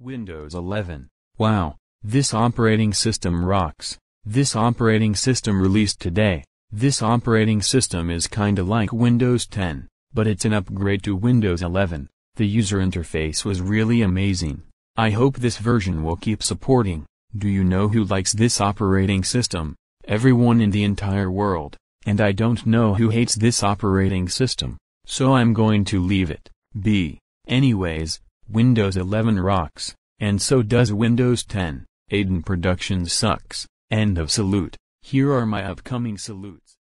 Windows 11. Wow, this operating system rocks. This operating system released today. This operating system is kinda like Windows 10, but it's an upgrade to Windows 11. The user interface was really amazing. I hope this version will keep supporting. Do you know who likes this operating system? Everyone in the entire world. And I don't know who hates this operating system. So I'm going to leave it. B. Anyways, Windows 11 rocks, and so does Windows 10. Aiden Productions sucks. End of salute. Here are my upcoming salutes.